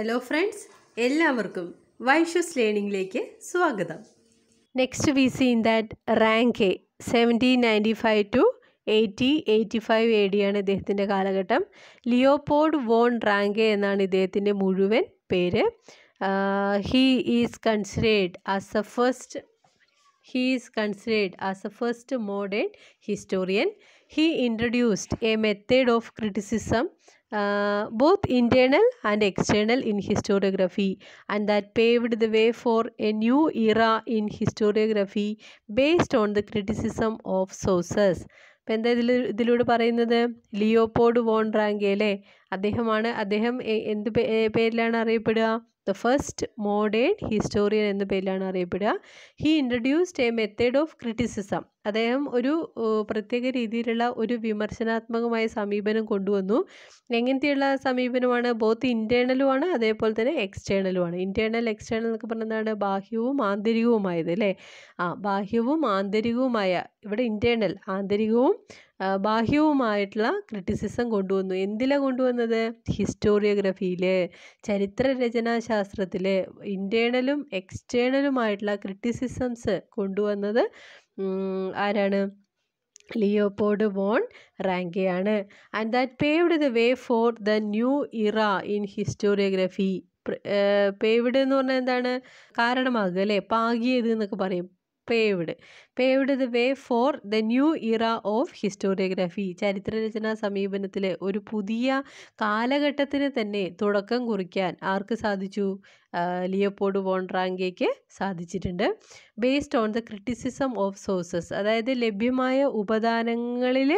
hello friends എല്ലാവർക്കും വൈഷസ് ലേണിംഗിലേക്ക് സ്വാഗതം next we see in that Ranke a seventeen ninety five to eighty eighty five a ഡിയാണ് ആണ് ഇദ്ദേഹത്തിൻ്റെ കാലഘട്ടം ലിയോപോഡ് വോൺ റാങ്കെ എന്നാണ് ഇദ്ദേഹത്തിൻ്റെ മുഴുവൻ പേര് he is considered as a first he is considered as a first modern historian he introduced a method of criticism uh, both internal and external in historiography and that paved the way for a new era in historiography based on the criticism of sources അപ്പം എന്താ ഇതിൽ ഇതിലൂടെ പറയുന്നത് leopard von Ranke അദ്ദേഹമാണ് അദ്ദേഹം എന്ത് പേരിലാണ് അറിയപ്പെടുക ദ ഫസ്റ്റ് മോഡേൺ ഹിസ്റ്റോറിയൻ എന്ന പേരിലാണ് അറിയപ്പെടുക he introduced a method of criticism അദ്ദേഹം ഒരു പ്രത്യേക രീതിയിലുള്ള ഒരു വിമർശനാത്മകമായ സമീപനം കൊണ്ടുവന്നു എങ്ങനത്തെയുള്ള സമീപനമാണ് ബോത്ത് ഇൻറ്റേണലുമാണ് അതേപോലെ തന്നെ എക്സ്റ്റേണലുമാണ് ഇൻറ്റേണൽ എക്സ്റ്റേണൽ എന്നൊക്കെ പറഞ്ഞതാണ് ബാഹ്യവും ആന്തരികവുമായത് അല്ലേ ആ ബാഹ്യവും ആന്തരികവുമായ ഇവിടെ ഇൻറ്റേണൽ ആന്തരികവും ബാഹ്യവുമായിട്ടുള്ള ക്രിറ്റിസിസം കൊണ്ടുവന്നു എന്തിലാണ് കൊണ്ടുവന്നത് ഹിസ്റ്റോറിയോഗ്രഫിയിലെ ചരിത്രരചനാ ശാസ്ത്രത്തിൽ ഇൻറ്റേണലും എക്സ്റ്റേണലുമായിട്ടുള്ള ക്രിറ്റിസിസംസ് കൊണ്ടുവന്നത് ആരാണ് ലിയോപോഡ് വോൺ റാങ്കയാണ് and that paved the way for the new era in historiography paved എന്ന് പറഞ്ഞാൽ എന്താണ് കാരണമാകുക അല്ലേ പാകിയത് എന്നൊക്കെ പറയും paved paved the way for the new era of historiography ചരിത്രരചനാ സമീപനത്തിലെ ഒരു പുതിയ കാലഘട്ടത്തിന് തന്നെ തുടക്കം കുറിക്കാൻ ആർക്ക് സാധിച്ചു ലിയോപോഡ് വോൺ റാങ്കേക്ക് സാധിച്ചിട്ടുണ്ട് based on the criticism of sources അതായത് ലഭ്യമായ ഉപദാനങ്ങളിൽ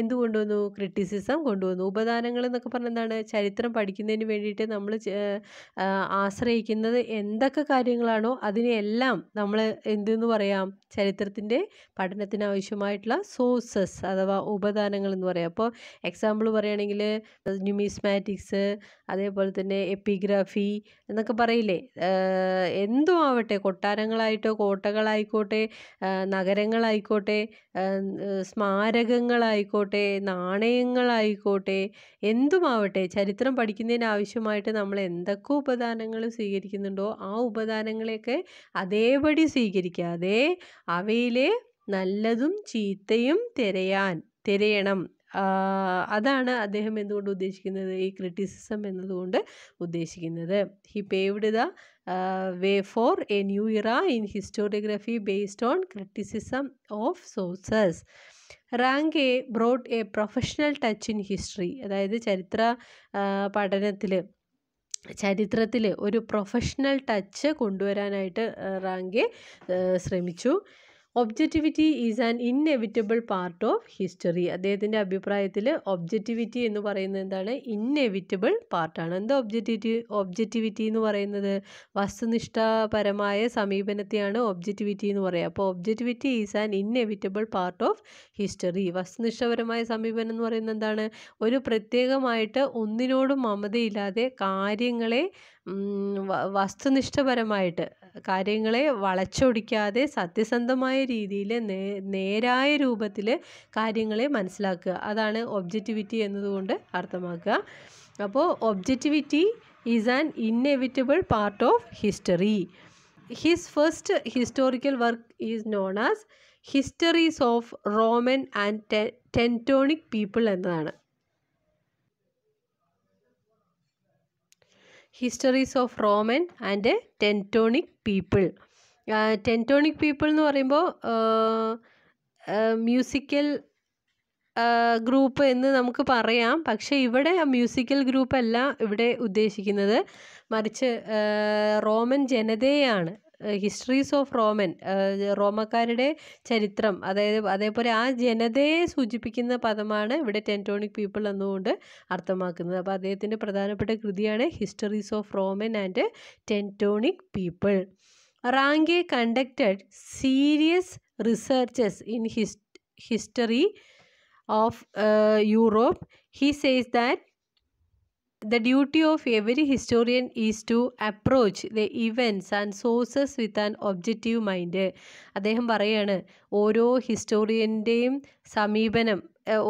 എന്ത് കൊണ്ടുവന്നു ക്രിറ്റിസിസം കൊണ്ടുവന്നു ഉപദാനങ്ങൾ എന്നൊക്കെ പറഞ്ഞാൽ എന്താണ് ചരിത്രം പഠിക്കുന്നതിന് വേണ്ടിയിട്ട് നമ്മൾ ആശ്രയിക്കുന്നത് എന്തൊക്കെ കാര്യങ്ങളാണോ അതിനെയെല്ലാം നമ്മൾ എന്തെന്ന് പറയാം ചരിത്രത്തിൻ്റെ പഠനത്തിനാവശ്യമായിട്ടുള്ള സോഴ്സസ് അഥവാ ഉപദാനങ്ങൾ എന്ന് പറയാം അപ്പോൾ എക്സാമ്പിൾ പറയുകയാണെങ്കിൽ ന്യൂമിസ്മാറ്റിക്സ് അതേപോലെ തന്നെ എപ്പിഗ്രാഫി എന്നൊക്കെ പറയില്ലേ എന്തോ ആവട്ടെ കൊട്ടാരങ്ങളായിട്ടോ കോട്ടകളായിക്കോട്ടെ നഗരങ്ങളായിക്കോട്ടെ സ്മാരകങ്ങളായിക്കോട്ടെ നാണയങ്ങളായിക്കോട്ടെ എന്തുമാവട്ടെ ചരിത്രം പഠിക്കുന്നതിന് ആവശ്യമായിട്ട് നമ്മൾ എന്തൊക്കെ ഉപദാനങ്ങൾ സ്വീകരിക്കുന്നുണ്ടോ ആ ഉപദാനങ്ങളെയൊക്കെ അതേപടി സ്വീകരിക്കാതെ അവയിലെ നല്ലതും ചീത്തയും തിരയാൻ തിരയണം അതാണ് അദ്ദേഹം എന്തുകൊണ്ട് ഉദ്ദേശിക്കുന്നത് ഈ ക്രിറ്റിസിസം എന്നതുകൊണ്ട് ഉദ്ദേശിക്കുന്നത് he paved the way for a new era in historiography based on criticism of sources Ranke a brought a professional touch in history അതായത് ചരിത്ര പഠനത്തിൽ ചരിത്രത്തിൽ ഒരു പ്രൊഫഷണൽ ടച്ച് കൊണ്ടുവരാനായിട്ട് റാങ്കി ശ്രമിച്ചു objectivity is an inevitable part of history അദ്ദേഹത്തിൻ്റെ അഭിപ്രായത്തിൽ objectivity എന്ന് പറയുന്നത് എന്താണ് ഇന്നെവിറ്റബിൾ പാർട്ടാണ് എന്താ ഒബ്ജക്റ്റിവിറ്റി ഒബ്ജക്റ്റിവിറ്റി എന്ന് പറയുന്നത് വസ്തുനിഷ്ഠപരമായ സമീപനത്തെയാണ് ഒബ്ജക്റ്റിവിറ്റി എന്ന് പറയുക അപ്പോൾ objectivity is an inevitable part of history വസ്തുനിഷ്ഠപരമായ സമീപനം എന്ന് പറയുന്നത് എന്താണ് ഒരു പ്രത്യേകമായിട്ട് ഒന്നിനോടും മമതയില്ലാതെ കാര്യങ്ങളെ വസ്തുനിഷ്ഠപരമായിട്ട് കാര്യങ്ങളെ വളച്ചൊടിക്കാതെ സത്യസന്ധമായ രീതിയിൽ നേരായ രൂപത്തിൽ കാര്യങ്ങളെ മനസ്സിലാക്കുക അതാണ് ഒബ്ജക്റ്റിവിറ്റി എന്നതുകൊണ്ട് അർത്ഥമാക്കുക അപ്പോൾ objectivity is an inevitable part of history his first historical work is known as histories of Roman and Teutonic people എന്നതാണ് histories of Roman and Teutonic people Teutonic people എന്ന് പറയുമ്പോൾ മ്യൂസിക്കൽ ഗ്രൂപ്പ് എന്ന് നമുക്ക് പറയാം പക്ഷേ ഇവിടെ മ്യൂസിക്കൽ ഗ്രൂപ്പ് അല്ല ഇവിടെ ഉദ്ദേശിക്കുന്നത് മറിച്ച് റോമൻ ജനതയെയാണ് ഹിസ്റ്ററീസ് ഓഫ് റോമൻ റോമക്കാരുടെ ചരിത്രം അതായത് അതേപോലെ ആ ജനതയെ സൂചിപ്പിക്കുന്ന പദമാണ് ഇവിടെ ടെൻറ്റോണിക് പീപ്പിൾ എന്നുകൊണ്ട് അർത്ഥമാക്കുന്നത് അപ്പോൾ അദ്ദേഹത്തിൻ്റെ പ്രധാനപ്പെട്ട കൃതിയാണ് histories of Roman and Teutonic people Ranke conducted serious researches in history of Europe he says that the duty of every historian is to approach the events and sources with an objective mind അദ്ദേഹം പറയാണ് ഓരോ ഹിസ്റ്റോറിയൻ്റെയും സമീപനം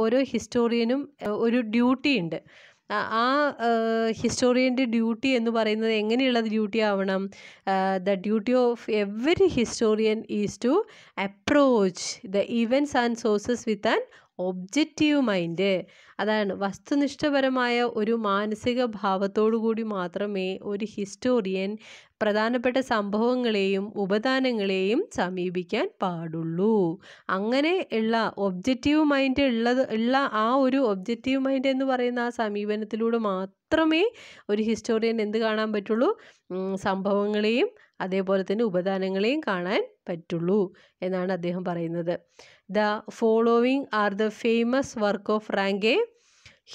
ഓരോ ഹിസ്റ്റോറിയനും ഒരു duty ഉണ്ട് ആ ഹിസ്റ്റോറിയൻ്റെ duty എന്ന് പറയുന്നത് എങ്ങനെയുള്ള ഡ്യൂട്ടി ആവണം the duty of every historian is to approach the events and sources with an objective mind അതാണ് വസ്തുനിഷ്ഠപരമായ ഒരു മാനസിക ഭാവത്തോടു കൂടി മാത്രമേ ഒരു ഹിസ്റ്റോറിയൻ പ്രധാനപ്പെട്ട സംഭവങ്ങളെയും ഉപദാനങ്ങളെയും സമീപിക്കാൻ പാടുള്ളൂ അങ്ങനെ ഉള്ള ഒബ്ജക്റ്റീവ് മൈൻഡ് ഉള്ളത് ഉള്ള ആ ഒരു ഒബ്ജക്റ്റീവ് മൈൻഡ് എന്ന് പറയുന്ന ആ സമീപനത്തിലൂടെ മാത്രമേ ഒരു ഹിസ്റ്റോറിയൻ എന്ത് കാണാൻ പറ്റുള്ളൂ സംഭവങ്ങളെയും അതേപോലെ തന്നെ ഉപദാനങ്ങളെയും കാണാൻ പറ്റുള്ളൂ എന്നാണ് അദ്ദേഹം പറയുന്നത് the following are the famous work of Ranke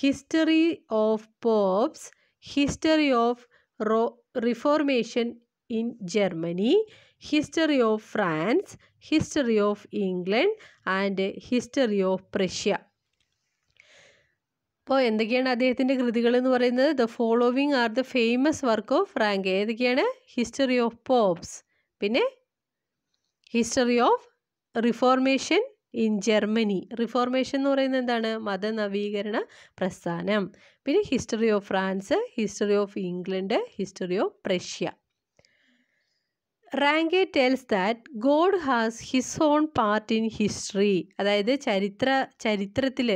history of popes history of റോ reformation in Germany history of France history of England and history of Prussia അപ്പോൾ എന്തൊക്കെയാണ് അദ്ദേഹത്തിൻ്റെ കൃതികൾ എന്ന് പറയുന്നത് the following are the famous work of Frank ഏതൊക്കെയാണ് history of popes പിന്നെ history of reformation in Germany reformation എന്ന് പറയുന്നത് എന്താണ് മതനവീകരണ പ്രസ്ഥാനം പിന്നെ history of France history of England history of Prussia Ranke tells that God has his own part in history അതായത് ചരിത്ര ചരിത്രത്തിൽ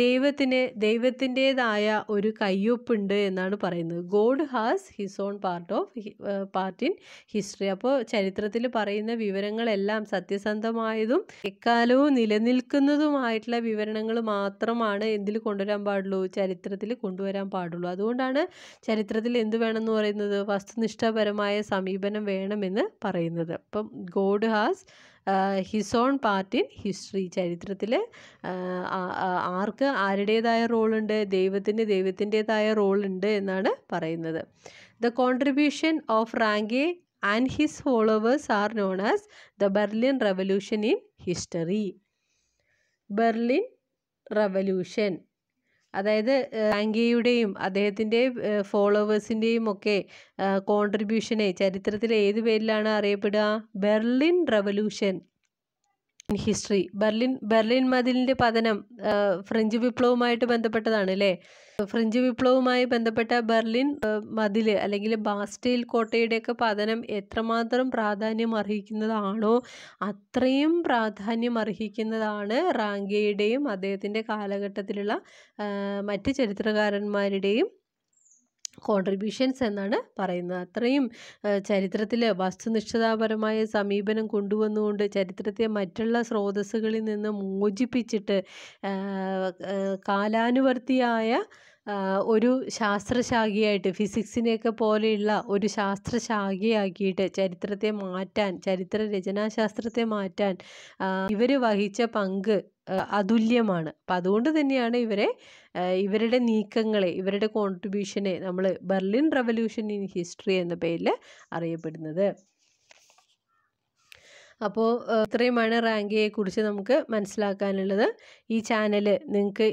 ദൈവത്തിന് ദൈവത്തിൻ്റെതായ ഒരു കയ്യൊപ്പുണ്ട് എന്നാണ് പറയുന്നത് God has his own part of part in history അപ്പോൾ ചരിത്രത്തിൽ പറയുന്ന വിവരങ്ങളെല്ലാം സത്യസന്ധമായതും എക്കാലവും നിലനിൽക്കുന്നതുമായിട്ടുള്ള വിവരണങ്ങൾ മാത്രമാണ് എന്തിൽ കൊണ്ടുവരാൻ പാടുള്ളൂ ചരിത്രത്തിൽ കൊണ്ടുവരാൻ പാടുള്ളൂ അതുകൊണ്ടാണ് ചരിത്രത്തിൽ എന്ത് വേണമെന്ന് പറയുന്നത് വസ്തുനിഷ്ഠപരമായ സമീപനം വേണമെന്ന് പറയുന്നത് അപ്പം God has his own part in history ചരിത്രത്തിൽ ആർക്ക് ആരുടേതായ റോളുണ്ട് ദൈവത്തിന് ദൈവത്തിൻ്റെതായ റോളുണ്ട് എന്നാണ് പറയുന്നത് the contribution of Ranke and his followers are known as the Berlin revolution in history Berlin revolution അതായത് ഗാംഗയുടെയും അദ്ദേഹത്തിൻ്റെ ഫോളോവേഴ്സിൻ്റെയും ഒക്കെ കോൺട്രിബ്യൂഷനെ ചരിത്രത്തിലെ ഏത് പേരിലാണ് അറിയപ്പെടുക Berlin revolution history Berlin Berlin മതിലിൻ്റെ പതനം ഫ്രഞ്ച് വിപ്ലവവുമായിട്ട് ബന്ധപ്പെട്ടതാണ് അല്ലേ ഫ്രഞ്ച് വിപ്ലവവുമായി ബന്ധപ്പെട്ട ബെർലിൻ മതിൽ അല്ലെങ്കിൽ ബാസ്റ്റൈൽ കോട്ടയുടെയൊക്കെ പതനം എത്രമാത്രം പ്രാധാന്യം അർഹിക്കുന്നതാണോ അത്രയും പ്രാധാന്യം അർഹിക്കുന്നതാണ് റാങ്കേയുടെയും അദ്ദേഹത്തിൻ്റെ കാലഘട്ടത്തിലുള്ള മറ്റ് ചരിത്രകാരന്മാരുടെയും കോൺട്രിബ്യൂഷൻസ് എന്നാണ് പറയുന്നത് അത്രയും ചരിത്രത്തിൽ വസ്തുനിഷ്ഠതാപരമായ സമീപനം കൊണ്ടുവന്നുകൊണ്ട് ചരിത്രത്തെ മറ്റുള്ള സ്രോതസ്സുകളിൽ നിന്ന് മോചിപ്പിച്ചിട്ട് കാലാനുവർത്തിയായ ഒരു ശാസ്ത്രശാഖയായിട്ട് ഫിസിക്സിനെയൊക്കെ പോലെയുള്ള ഒരു ശാസ്ത്രശാഖയാക്കിയിട്ട് ചരിത്രത്തെ മാറ്റാൻ ചരിത്ര രചനാശാസ്ത്രത്തെ മാറ്റാൻ ഇവർ വഹിച്ച പങ്ക് അതുല്യമാണ് അപ്പം അതുകൊണ്ട് തന്നെയാണ് ഇവരെ ഇവരുടെ നീക്കങ്ങളെ ഇവരുടെ കോൺട്രിബ്യൂഷനെ നമ്മൾ ബെർലിൻ റവല്യൂഷൻ ഇൻ ഹിസ്റ്ററി എന്ന പേരിൽ അറിയപ്പെടുന്നത് അപ്പോൾ ഇത്രയുമാണ് കുറിച്ച് നമുക്ക് മനസ്സിലാക്കാനുള്ളത് ഈ ചാനൽ നിങ്ങൾക്ക്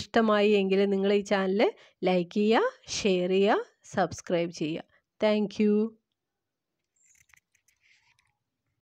ഇഷ്ടമായി എങ്കിൽ നിങ്ങൾ ഈ ചാനൽ ലൈക്ക് ചെയ്യുക ഷെയർ ചെയ്യുക സബ്സ്ക്രൈബ് ചെയ്യുക താങ്ക്